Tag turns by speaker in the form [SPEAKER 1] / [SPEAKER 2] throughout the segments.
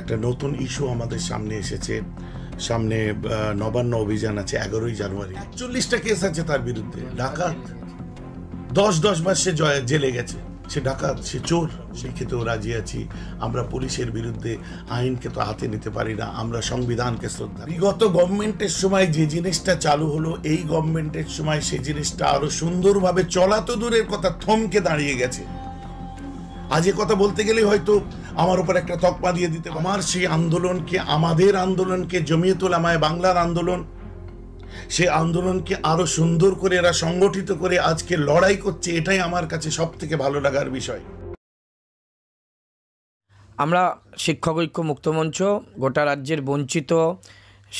[SPEAKER 1] একটা নতুন ইস্যু আমাদের সামনে এসেছে সামনে নবান্ন অভিযান আছে এগারোই জানুয়ারি চল্লিশটা কেস আছে তার বিরুদ্ধে ডাকাত দশ দশ মাস সে জেলে গেছে সে ডাকাত সে চোর সেই ক্ষেত্রেও রাজি আছি আমরা পুলিশের বিরুদ্ধে আইনকে তো হাতে নিতে পারি না আমরা সংবিধানকে শ্রদ্ধা বিগত গভর্নমেন্টের সময় যে জিনিসটা চালু হলো এই গভর্নমেন্টের সময় সেই জিনিসটা আরো সুন্দরভাবে চলা তো দূরের কথা থমকে দাঁড়িয়ে গেছে আজ কথা বলতে গেলে হয়তো আমার উপর একটা তকমা দিয়ে দিতে আমার সেই আন্দোলনকে আমাদের আন্দোলনকে জমিয়ে তোলা আমায় বাংলার আন্দোলন সে আন্দোলনকে আরো সুন্দর করে এরা সংগঠিত করে আজকে লড়াই করছে এটাই আমার কাছে সব থেকে ভালো লাগার বিষয়
[SPEAKER 2] আমরা শিক্ষক ঐক্য মুক্তমঞ্চ গোটা রাজ্যের বঞ্চিত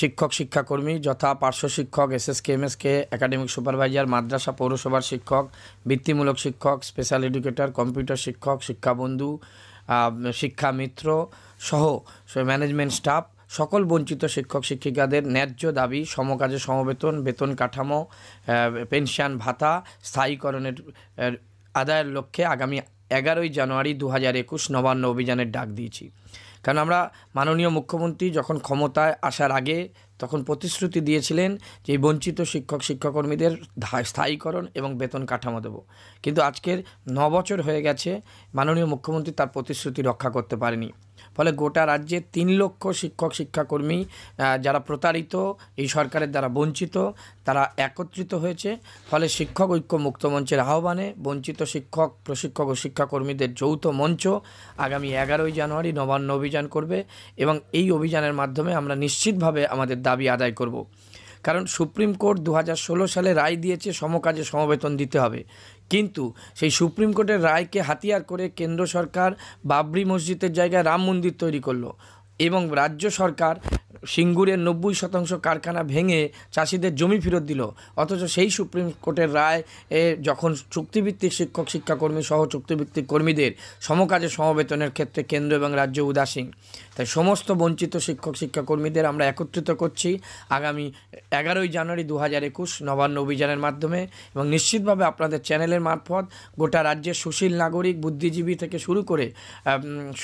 [SPEAKER 2] শিক্ষক শিক্ষাকর্মী যথা পার্শ্ব শিক্ষক এসএসকে এমএসকে একাডেমিক সুপারভাইজার মাদ্রাসা পৌরসভার শিক্ষক বৃত্তিমূলক শিক্ষক স্পেশাল এডুকেটর কম্পিউটার শিক্ষক শিক্ষাবন্ধু শিক্ষা মিত্র সহ ম্যানেজমেন্ট স্টাফ সকল বঞ্চিত শিক্ষক শিক্ষিকাদের ন্যায্য দাবি সমকাজে সমবেতন বেতন কাঠামো পেনশন ভাতা স্থায়ীকরণের আদায়ের লক্ষ্যে আগামী এগারোই জানুয়ারি দু হাজার একুশ নবান্ন অভিযানের ডাক দিয়েছি কারণ আমরা মাননীয় মুখ্যমন্ত্রী যখন ক্ষমতায় আসার আগে তখন প্রতিশ্রুতি দিয়েছিলেন যে বঞ্চিত শিক্ষক শিক্ষাকর্মীদের স্থায়ীকরণ এবং বেতন কাঠামো দেব কিন্তু আজকের ন বছর হয়ে গেছে মাননীয় মুখ্যমন্ত্রী তার প্রতিশ্রুতি রক্ষা করতে পারেনি ফলে গোটা রাজ্যে তিন লক্ষ শিক্ষক শিক্ষাকর্মী যারা প্রতারিত এই সরকারের দ্বারা বঞ্চিত তারা একত্রিত হয়েছে ফলে শিক্ষক ঐক্য মুক্ত মঞ্চের আহ্বানে বঞ্চিত শিক্ষক প্রশিক্ষক ও শিক্ষাকর্মীদের যৌথ মঞ্চ আগামী এগারোই জানুয়ারি নবান্ন অভিযান করবে এবং এই অভিযানের মাধ্যমে আমরা নিশ্চিতভাবে আমাদের দাবি আদায় করব কারণ সুপ্রিম কোর্ট দু সালে রায় দিয়েছে সমকাজে সমবেতন দিতে হবে কিন্তু সেই সুপ্রিম কোর্টের রায়কে হাতিয়ার করে কেন্দ্র সরকার বাবরি মসজিদের জায়গায় রাম মন্দির তৈরি করলো এবং রাজ্য সরকার সিঙ্গুরের নব্বই শতাংশ কারখানা ভেঙে চাষিদের জমি ফেরত দিল অথচ সেই সুপ্রিম কোর্টের রায় এ যখন চুক্তিভিত্তিক শিক্ষক শিক্ষাকর্মী সহ চুক্তিভিত্তিক কর্মীদের সমকাজে সমবেতনের ক্ষেত্রে কেন্দ্র এবং রাজ্য উদাসীন তাই সমস্ত বঞ্চিত শিক্ষক শিক্ষাকর্মীদের আমরা একত্রিত করছি আগামী এগারোই জানুয়ারি দু হাজার একুশ নবান্ন অভিযানের মাধ্যমে এবং নিশ্চিতভাবে আপনাদের চ্যানেলের মারফত গোটা রাজ্যের সুশীল নাগরিক বুদ্ধিজীবী থেকে শুরু করে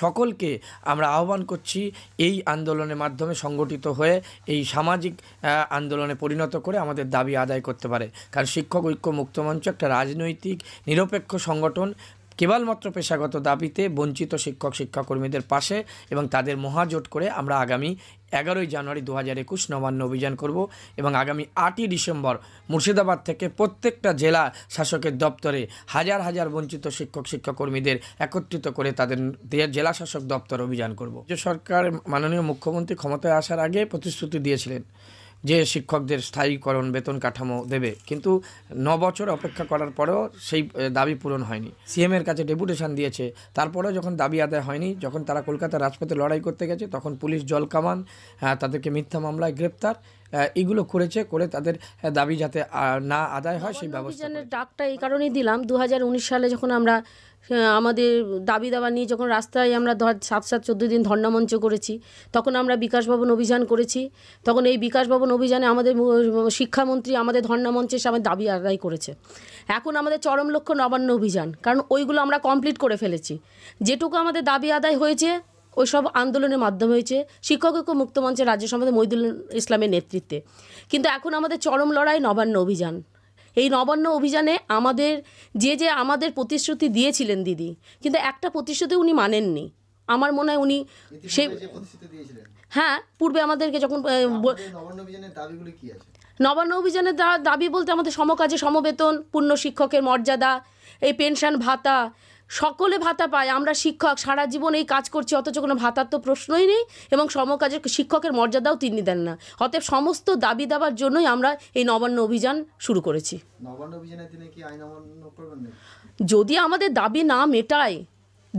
[SPEAKER 2] সকলকে আমরা আহ্বান করছি এই আন্দোলনের মাধ্যমে সংগঠিত হয়ে এই সামাজিক আন্দোলনে পরিণত করে আমাদের দাবি আদায় করতে পারে কারণ শিক্ষক ঐক্য মুক্তমঞ্চ একটা রাজনৈতিক নিরপেক্ষ সংগঠন কেবলমাত্র পেশাগত দাবিতে বঞ্চিত শিক্ষক শিক্ষাকর্মীদের পাশে এবং তাদের মহাজোট করে আমরা আগামী এগারোই জানুয়ারি দু হাজার একুশ নবান্ন অভিযান করব এবং আগামী আটই ডিসেম্বর মুর্শিদাবাদ থেকে প্রত্যেকটা জেলা শাসকের দপ্তরে হাজার হাজার বঞ্চিত শিক্ষক শিক্ষাকর্মীদের একত্রিত করে তাদের জেলা শাসক দপ্তর অভিযান করব যে সরকার মাননীয় মুখ্যমন্ত্রী ক্ষমতায় আসার আগে প্রতিশ্রুতি দিয়েছিলেন যে শিক্ষকদের স্থায়ীকরণ বেতন কাঠামো দেবে কিন্তু ন বছর অপেক্ষা করার পরেও সেই দাবি পূরণ হয়নি সিএমের কাছে ডেপুটেশন দিয়েছে তারপরেও যখন দাবি আদায় হয়নি যখন তারা কলকাতা রাজপথে লড়াই করতে গেছে তখন পুলিশ জল কামান হ্যাঁ, তাদেরকে মিথ্যা মামলায় গ্রেপ্তার এগুলো করেছে করে তাদের দাবি যাতে না আদায় হয় সেই ব্যবস্থা
[SPEAKER 3] ডাকটা এই কারণেই দিলাম দু সালে যখন আমরা আমাদের দাবি দাবা নিয়ে যখন রাস্তায় আমরা ধর সাত সাত চোদ্দো দিন ধর্ণামঞ্চ করেছি তখন আমরা বিকাশ ভবন অভিযান করেছি তখন এই বিকাশ ভবন অভিযানে আমাদের শিক্ষামন্ত্রী আমাদের ধর্ণামঞ্চে এসে আমাদের দাবি আদায় করেছে এখন আমাদের চরম লক্ষ্য নবান্ন অভিযান কারণ ওইগুলো আমরা কমপ্লিট করে ফেলেছি যেটুকু আমাদের দাবি আদায় হয়েছে ওই সব আন্দোলনের মাধ্যমে হয়েছে শিক্ষক ঐক্য মুক্ত মঞ্চের রাজ্য সম্পাদক মহিদুল ইসলামের নেতৃত্বে কিন্তু এখন আমাদের চরম লড়াই নবান্ন অভিযান এই নবান্ন অভিযানে আমাদের যে যে আমাদের প্রতিশ্রুতি দিয়েছিলেন দিদি কিন্তু একটা প্রতিশ্রুতি উনি মানেননি আমার মনে হয় উনি সেই হ্যাঁ পূর্বে আমাদেরকে যখন নবান্ন অভিযানের দাবি বলতে আমাদের সমকাজে সমবেতন পূর্ণ শিক্ষকের মর্যাদা এই পেনশন ভাতা সকলে ভাতা পায় আমরা শিক্ষক সারা জীবন এই কাজ করছি অথচ কোনো ভাতার তো প্রশ্নই নেই এবং সমকাজের শিক্ষকের মর্যাদাও তিনি দেন না অতএব সমস্ত দাবি দাবার জন্যই আমরা এই নবান্ন অভিযান শুরু করেছি যদি আমাদের দাবি না মেটায়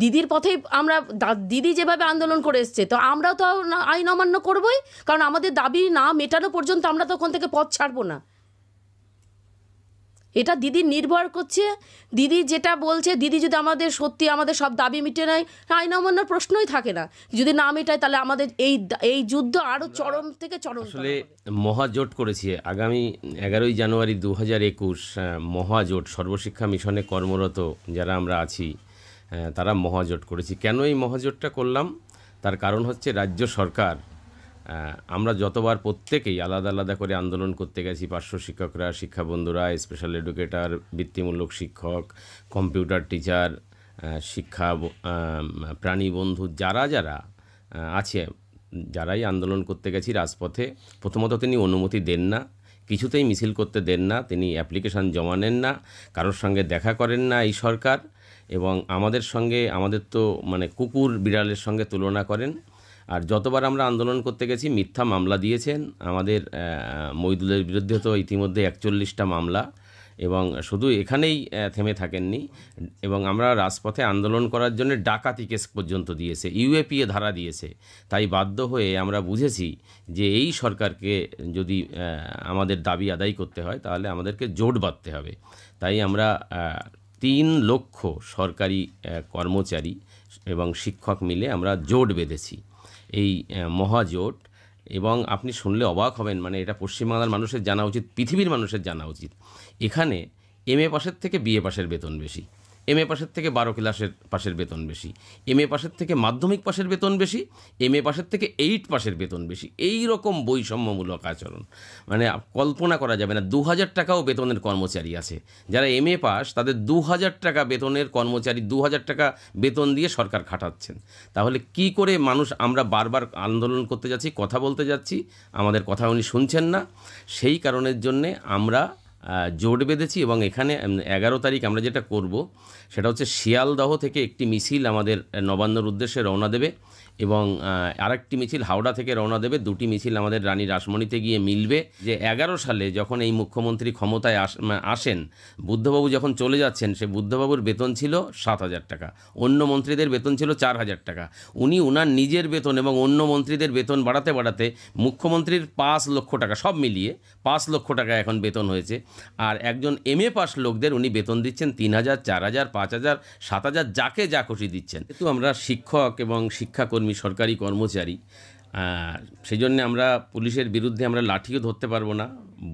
[SPEAKER 3] দিদির পথে আমরা দিদি যেভাবে আন্দোলন করে এসছে তো আমরাও তো আইন অমান্য করবই কারণ আমাদের দাবি না মেটানো পর্যন্ত আমরা তখন থেকে পথ ছাড়বো না এটা দিদি নির্ভর করছে দিদি যেটা বলছে দিদি যদি আমাদের সত্যি আমাদের সব দাবি মিটে নেয় আইন অমান্যর প্রশ্নই থাকে না যদি না মেটায় তাহলে আমাদের এই এই যুদ্ধ আরও চরম থেকে চরম
[SPEAKER 4] আসলে মহাজোট করেছি আগামী এগারোই জানুয়ারি দু হাজার একুশ মহাজোট সর্বশিক্ষা মিশনে কর্মরত যারা আমরা আছি তারা মহাজোট করেছি কেন এই মহাজোটটা করলাম তার কারণ হচ্ছে রাজ্য সরকার আমরা যতবার প্রত্যেকেই আলাদা আলাদা করে আন্দোলন করতে গেছি পার্শ্ব শিক্ষকরা শিক্ষাবন্ধুরা স্পেশাল এডুকেটার বৃত্তিমূলক শিক্ষক কম্পিউটার টিচার শিক্ষা প্রাণী বন্ধু যারা যারা আছে যারাই আন্দোলন করতে গেছি রাজপথে প্রথমত তিনি অনুমতি দেন না কিছুতেই মিছিল করতে দেন না তিনি অ্যাপ্লিকেশান জমা নেন না কারোর সঙ্গে দেখা করেন না এই সরকার এবং আমাদের সঙ্গে আমাদের তো মানে কুকুর বিড়ালের সঙ্গে তুলনা করেন আর যতবার আমরা আন্দোলন করতে গেছি মিথ্যা মামলা দিয়েছেন আমাদের মইদুলের বিরুদ্ধে তো ইতিমধ্যে একচল্লিশটা মামলা এবং শুধু এখানেই থেমে থাকেননি এবং আমরা রাজপথে আন্দোলন করার জন্য ডাকাতি কেস পর্যন্ত দিয়েছে ইউএপিএ ধারা দিয়েছে তাই বাধ্য হয়ে আমরা বুঝেছি যে এই সরকারকে যদি আমাদের দাবি আদায় করতে হয় তাহলে আমাদেরকে জোট বাঁধতে হবে তাই আমরা তিন লক্ষ সরকারি কর্মচারী এবং শিক্ষক মিলে আমরা জোট বেঁধেছি এই মহাজোট এবং আপনি শুনলে অবাক হবেন মানে এটা পশ্চিমবাংলার মানুষের জানা উচিত পৃথিবীর মানুষের জানা উচিত এখানে এম এ পাশের থেকে বিএ পাশের বেতন বেশি এম এ পাশের থেকে বারো ক্লাসের পাশের বেতন বেশি এম এ পাশের থেকে মাধ্যমিক পাশের বেতন বেশি এম এ পাশের থেকে এইট পাশের বেতন বেশি এই রকম বৈষম্যমূলক আচরণ মানে কল্পনা করা যাবে না দু হাজার টাকাও বেতনের কর্মচারী আছে যারা এম এ পাস তাদের দু হাজার টাকা বেতনের কর্মচারী দু হাজার টাকা বেতন দিয়ে সরকার খাটাচ্ছেন তাহলে কি করে মানুষ আমরা বারবার আন্দোলন করতে যাচ্ছি কথা বলতে যাচ্ছি আমাদের কথা উনি শুনছেন না সেই কারণের জন্যে আমরা জোট বেঁধেছি এবং এখানে এগারো তারিখ আমরা যেটা করব সেটা হচ্ছে শিয়ালদহ থেকে একটি মিছিল আমাদের নবান্নর উদ্দেশ্যে রওনা দেবে এবং আরেকটি মিছিল হাওড়া থেকে রওনা দেবে দুটি মিছিল আমাদের রানী রাসমণিতে গিয়ে মিলবে যে এগারো সালে যখন এই মুখ্যমন্ত্রী ক্ষমতায় আসেন বুদ্ধবাবু যখন চলে যাচ্ছেন সে বুদ্ধবাবুর বেতন ছিল সাত হাজার টাকা অন্য মন্ত্রীদের বেতন ছিল চার হাজার টাকা উনি ওনার নিজের বেতন এবং অন্য মন্ত্রীদের বেতন বাড়াতে বাড়াতে মুখ্যমন্ত্রীর পাঁচ লক্ষ টাকা সব মিলিয়ে পাঁচ লক্ষ টাকা এখন বেতন হয়েছে আর একজন এম এ পাস লোকদের উনি বেতন দিচ্ছেন তিন হাজার চার হাজার পাঁচ হাজার সাত হাজার যাকে যা খুশি দিচ্ছেন কিন্তু আমরা শিক্ষক এবং শিক্ষাকর্মী কর্মী সরকারি কর্মচারী সেই জন্যে আমরা পুলিশের বিরুদ্ধে আমরা লাঠিও ধরতে পারবো না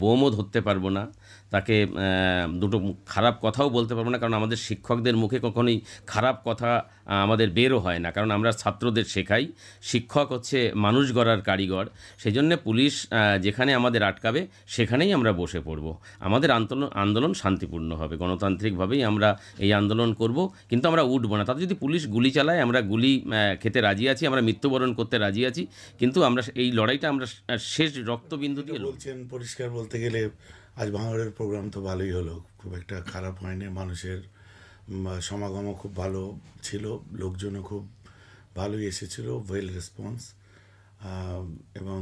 [SPEAKER 4] বোমও ধরতে পারবো না তাকে দুটো খারাপ কথাও বলতে পারবো না কারণ আমাদের শিক্ষকদের মুখে কখনোই খারাপ কথা আমাদের বেরও হয় না কারণ আমরা ছাত্রদের শেখাই শিক্ষক হচ্ছে মানুষ গড়ার কারিগর সেই জন্যে পুলিশ যেখানে আমাদের আটকাবে সেখানেই আমরা বসে পড়ব আমাদের আন্দোলন আন্দোলন শান্তিপূর্ণ হবে গণতান্ত্রিকভাবেই আমরা এই আন্দোলন করব কিন্তু আমরা উঠবো না তাতে যদি পুলিশ গুলি চালায় আমরা গুলি খেতে রাজি আছি আমরা মৃত্যুবরণ করতে রাজি আছি কিন্তু আমরা এই লড়াইটা আমরা শেষ রক্তবিন্দু দিয়ে বলছেন পরিষ্কার
[SPEAKER 1] বলতে গেলে আজ ভাঙড়ের প্রোগ্রাম তো ভালোই হলো খুব একটা খারাপ হয়নি মানুষের সমাগমও খুব ভালো ছিল লোকজনও খুব ভালোই এসেছিলো ওয়েল রেসপন্স এবং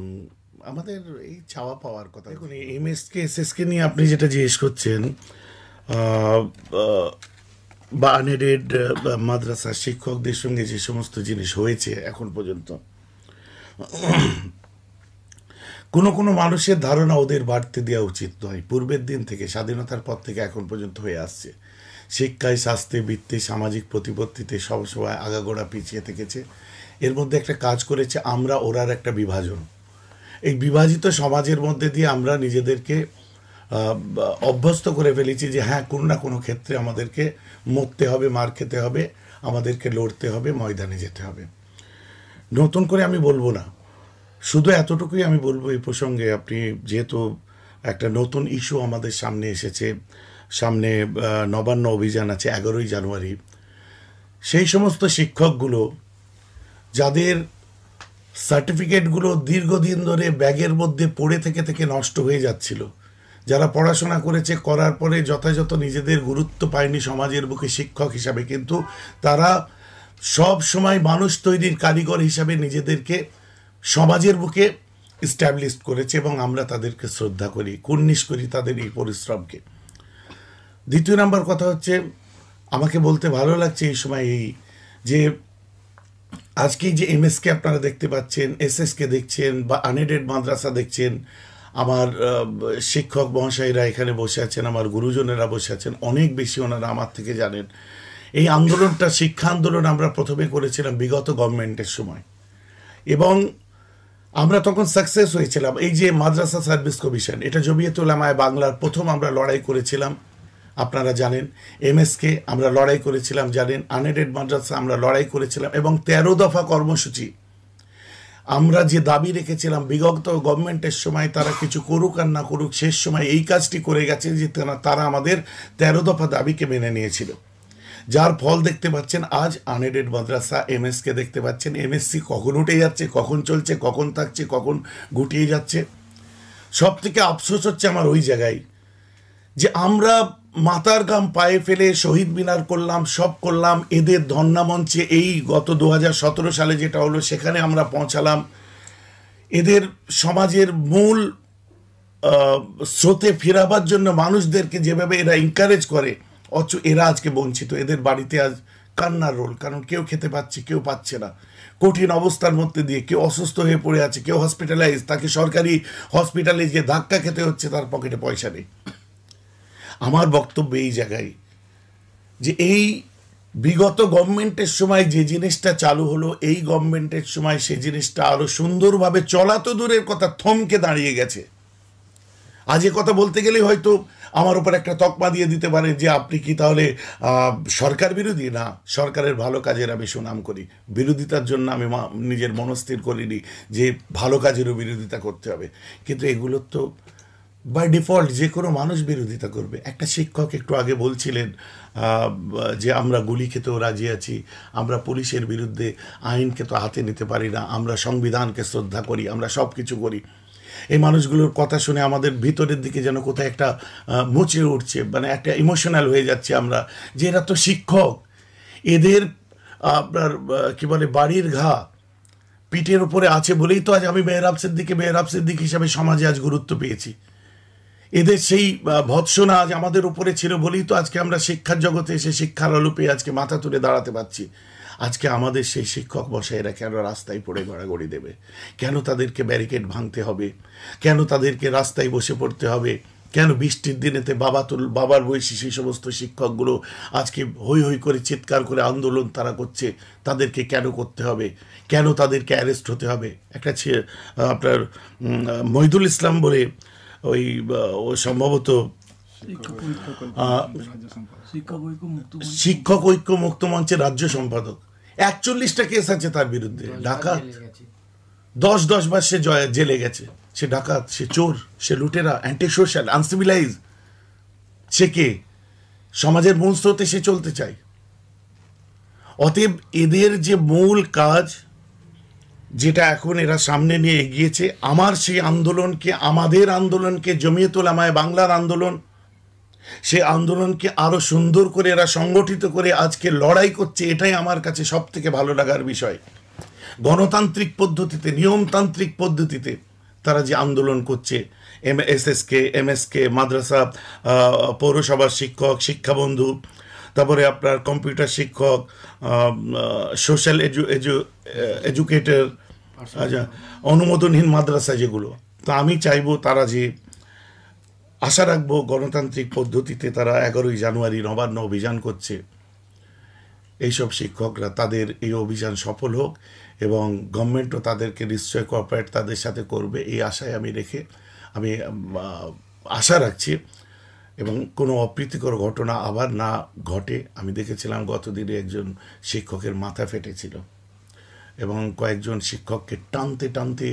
[SPEAKER 1] আমাদের এই চাওয়া পাওয়ার কথা দেখুন এম কে এস এসকে নিয়ে আপনি যেটা জিজ্ঞেস করছেন বা আনএডেড মাদ্রাসা শিক্ষকদের সঙ্গে যে সমস্ত জিনিস হয়েছে এখন পর্যন্ত কোনো কোনো মানুষের ধারণা ওদের বাড়তে দেওয়া উচিত নয় পূর্বের দিন থেকে স্বাধীনতার পর থেকে এখন পর্যন্ত হয়ে আসছে শিক্ষায় স্বাস্থ্যে বৃত্তে সামাজিক প্রতিপত্তিতে সব সময় আগাগোড়া পিছিয়ে থেকেছে এর মধ্যে একটা কাজ করেছে আমরা ওরার একটা বিভাজন এই বিভাজিত সমাজের মধ্যে দিয়ে আমরা নিজেদেরকে অভ্যস্ত করে ফেলেছি যে হ্যাঁ কোনো না কোনো ক্ষেত্রে আমাদেরকে মরতে হবে মার খেতে হবে আমাদেরকে লড়তে হবে ময়দানে যেতে হবে নতুন করে আমি বলবো না শুধু এতটুকুই আমি বলবো এই প্রসঙ্গে আপনি যেহেতু একটা নতুন ইস্যু আমাদের সামনে এসেছে সামনে নবান্ন অভিযান আছে এগারোই জানুয়ারি সেই সমস্ত শিক্ষকগুলো যাদের সার্টিফিকেটগুলো দীর্ঘদিন ধরে ব্যাগের মধ্যে পড়ে থেকে থেকে নষ্ট হয়ে যাচ্ছিল যারা পড়াশোনা করেছে করার পরে যথাযথ নিজেদের গুরুত্ব পায়নি সমাজের বুকে শিক্ষক হিসাবে কিন্তু তারা সব সময় মানুষ তৈরির কারিগর হিসাবে নিজেদেরকে সমাজের বুকে স্ট্যাবলিশ করেছে এবং আমরা তাদেরকে শ্রদ্ধা করি কুর্নিশ করি তাদের এই পরিশ্রমকে দ্বিতীয় নাম্বার কথা হচ্ছে আমাকে বলতে ভালো লাগছে এই সময় এই যে আজকেই যে এমএসকে আপনারা দেখতে পাচ্ছেন এসএসকে দেখছেন বা আনএডেড মাদ্রাসা দেখছেন আমার শিক্ষক মহাশয়রা এখানে বসে আছেন আমার গুরুজনেরা বসে আছেন অনেক বেশি ওনারা আমার থেকে জানেন এই আন্দোলনটা শিক্ষা আন্দোলন আমরা প্রথমে করেছিলাম বিগত গভর্নমেন্টের সময় এবং আমরা তখন সাকসেস হয়েছিলাম এই যে মাদ্রাসা সার্ভিস কমিশন এটা জমিয়ত উলামায় বাংলার প্রথম আমরা লড়াই করেছিলাম আপনারা জানেন এমএসকে আমরা লড়াই করেছিলাম জানেন আনএডেড মাদ্রাসা আমরা লড়াই করেছিলাম এবং তেরো দফা কর্মসূচি আমরা যে দাবি রেখেছিলাম বিগত গভর্নমেন্টের সময় তারা কিছু করুক আর না করুক শেষ সময় এই কাজটি করে গেছে যে তারা আমাদের তেরো দফা দাবিকে মেনে নিয়েছিল যার ফল দেখতে পাচ্ছেন আজ আনএডেড মাদ্রাসা এমএসকে দেখতে পাচ্ছেন এমএসসি কখন উঠে যাচ্ছে কখন চলছে কখন থাকছে কখন গুটিয়ে যাচ্ছে সব থেকে আফসোস হচ্ছে আমার ওই জায়গায় যে আমরা মাতার গাম পায়ে ফেলে শহীদ মিনার করলাম সব করলাম এদের মঞ্চে এই গত দু সালে যেটা হলো সেখানে আমরা পৌঁছালাম এদের সমাজের মূল স্রোতে ফেরাবার জন্য মানুষদেরকে যেভাবে এরা এনকারেজ করে অথচ এরা আজকে বঞ্চিত এদের বাড়িতে আজ কান্নার রোল কারণ কেউ খেতে পাচ্ছে কেউ পাচ্ছে না কঠিন অবস্থার মধ্যে দিয়ে কেউ অসুস্থ হয়ে পড়ে আছে কেউ হসপিটালাইজ তাকে সরকারি হসপিটালে যে ধাক্কা খেতে হচ্ছে তার পকেটে পয়সা নেই আমার বক্তব্য এই জায়গায় যে এই বিগত গভর্নমেন্টের সময় যে জিনিসটা চালু হলো এই গভর্নমেন্টের সময় সেই জিনিসটা আরও সুন্দরভাবে চলা তো দূরের কথা থমকে দাঁড়িয়ে গেছে আজ এ কথা বলতে গেলেই হয়তো আমার উপর একটা তকমা দিয়ে দিতে পারে যে আপনি কি তাহলে সরকার বিরোধী না সরকারের ভালো কাজের আমি সুনাম করি বিরোধিতার জন্য আমি নিজের মনস্থির করিনি যে ভালো কাজেরও বিরোধিতা করতে হবে কিন্তু এগুলোর তো বাই ডিফল্ট যে কোনো মানুষ বিরোধিতা করবে একটা শিক্ষক একটু আগে বলছিলেন যে আমরা গুলি খেতেও রাজি আছি আমরা পুলিশের বিরুদ্ধে আইনকে তো হাতে নিতে পারি না আমরা সংবিধানকে শ্রদ্ধা করি আমরা সব কিছু করি এই মানুষগুলোর কথা শুনে আমাদের ভিতরের দিকে যেন কোথায় একটা মুচে উঠছে মানে একটা ইমোশনাল হয়ে যাচ্ছে আমরা যে এরা তো শিক্ষক এদের আপনার কি বলে বাড়ির ঘা পিঠের উপরে আছে বলেই তো আজ আমি মেহরাব দিকে মেহরাব দিক হিসাবে সমাজে আজ গুরুত্ব পেয়েছি এদের সেই ভৎসনা আজ আমাদের উপরে ছিল বলেই তো আজকে আমরা শিক্ষার জগতে এসে শিক্ষার আলোপে আজকে মাথা তুলে দাঁড়াতে পারছি আজকে আমাদের সেই শিক্ষক বসাইরা কেন রাস্তায় পড়ে গড়াগড়ি দেবে কেন তাদেরকে ব্যারিকেড ভাঙতে হবে কেন তাদেরকে রাস্তায় বসে পড়তে হবে কেন বৃষ্টির দিনেতে বাবা তুল বাবার বয়সী সেই সমস্ত শিক্ষকগুলো আজকে হই হই করে চিৎকার করে আন্দোলন তারা করছে তাদেরকে কেন করতে হবে কেন তাদেরকে অ্যারেস্ট হতে হবে একটা আপনার মহিদুল ইসলাম বলে ওই সম্ভবত শিক্ষক ঐক্য মুক্ত মঞ্চের রাজ্য সম্পাদক একচল্লিশটা কেস আছে তার বিরুদ্ধে ডাকাত দশ দশ বার সে জেলে গেছে সে ডাকাত সে চোর সে লুটেরা অ্যান্টি সোশ্যাল আনসিভিলাইজ সে কে সমাজের মূল স্রোতে সে চলতে চায় অতএব এদের যে মূল কাজ যেটা এখন এরা সামনে নিয়ে এগিয়েছে আমার সেই আন্দোলনকে আমাদের আন্দোলনকে জমিয়ে তোলা মায় মানে বাংলার আন্দোলন সে আন্দোলনকে আরও সুন্দর করে এরা সংগঠিত করে আজকে লড়াই করছে এটাই আমার কাছে সব থেকে ভালো লাগার বিষয় গণতান্ত্রিক পদ্ধতিতে নিয়মতান্ত্রিক পদ্ধতিতে তারা যে আন্দোলন করছে M S S K M S K মাদ্রাসা পৌরসভার শিক্ষক শিক্ষাবন্ধু তারপরে আপনার কম্পিউটার শিক্ষক সোশ্যাল এজু এজু এজুকেটার আচ্ছা অনুমোদনহীন মাদ্রাসা যেগুলো তো আমি চাইবো তারা যে আশা রাখবো গণতান্ত্রিক পদ্ধতিতে তারা এগারোই জানুয়ারি নবান্ন অভিযান করছে এইসব শিক্ষকরা তাদের এই অভিযান সফল হোক এবং গভর্নমেন্টও তাদেরকে নিশ্চয় কোঅপারেট তাদের সাথে করবে এই আশায় আমি রেখে আমি আশা রাখছি এবং কোনো অপ্রীতিকর ঘটনা আবার না ঘটে আমি দেখেছিলাম গতদিনে একজন শিক্ষকের মাথা ফেটেছিল এবং কয়েকজন শিক্ষককে টানতে টানতে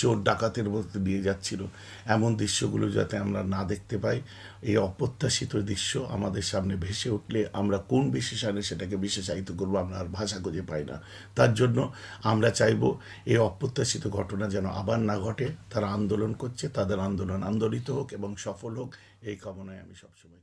[SPEAKER 1] চোর ডাকাতের মধ্যে নিয়ে যাচ্ছিল এমন দৃশ্যগুলো যাতে আমরা না দেখতে পাই এই অপ্রত্যাশিত দৃশ্য আমাদের সামনে ভেসে উঠলে আমরা কোন বিশেষণে সেটাকে বিশেষায়িত করবো আমরা আর ভাষা খুঁজে পাই না তার জন্য আমরা চাইব এই অপ্রত্যাশিত ঘটনা যেন আবার না ঘটে তারা আন্দোলন করছে তাদের আন্দোলন আন্দোলিত হোক এবং সফল হোক এই কামনায় আমি সবসময়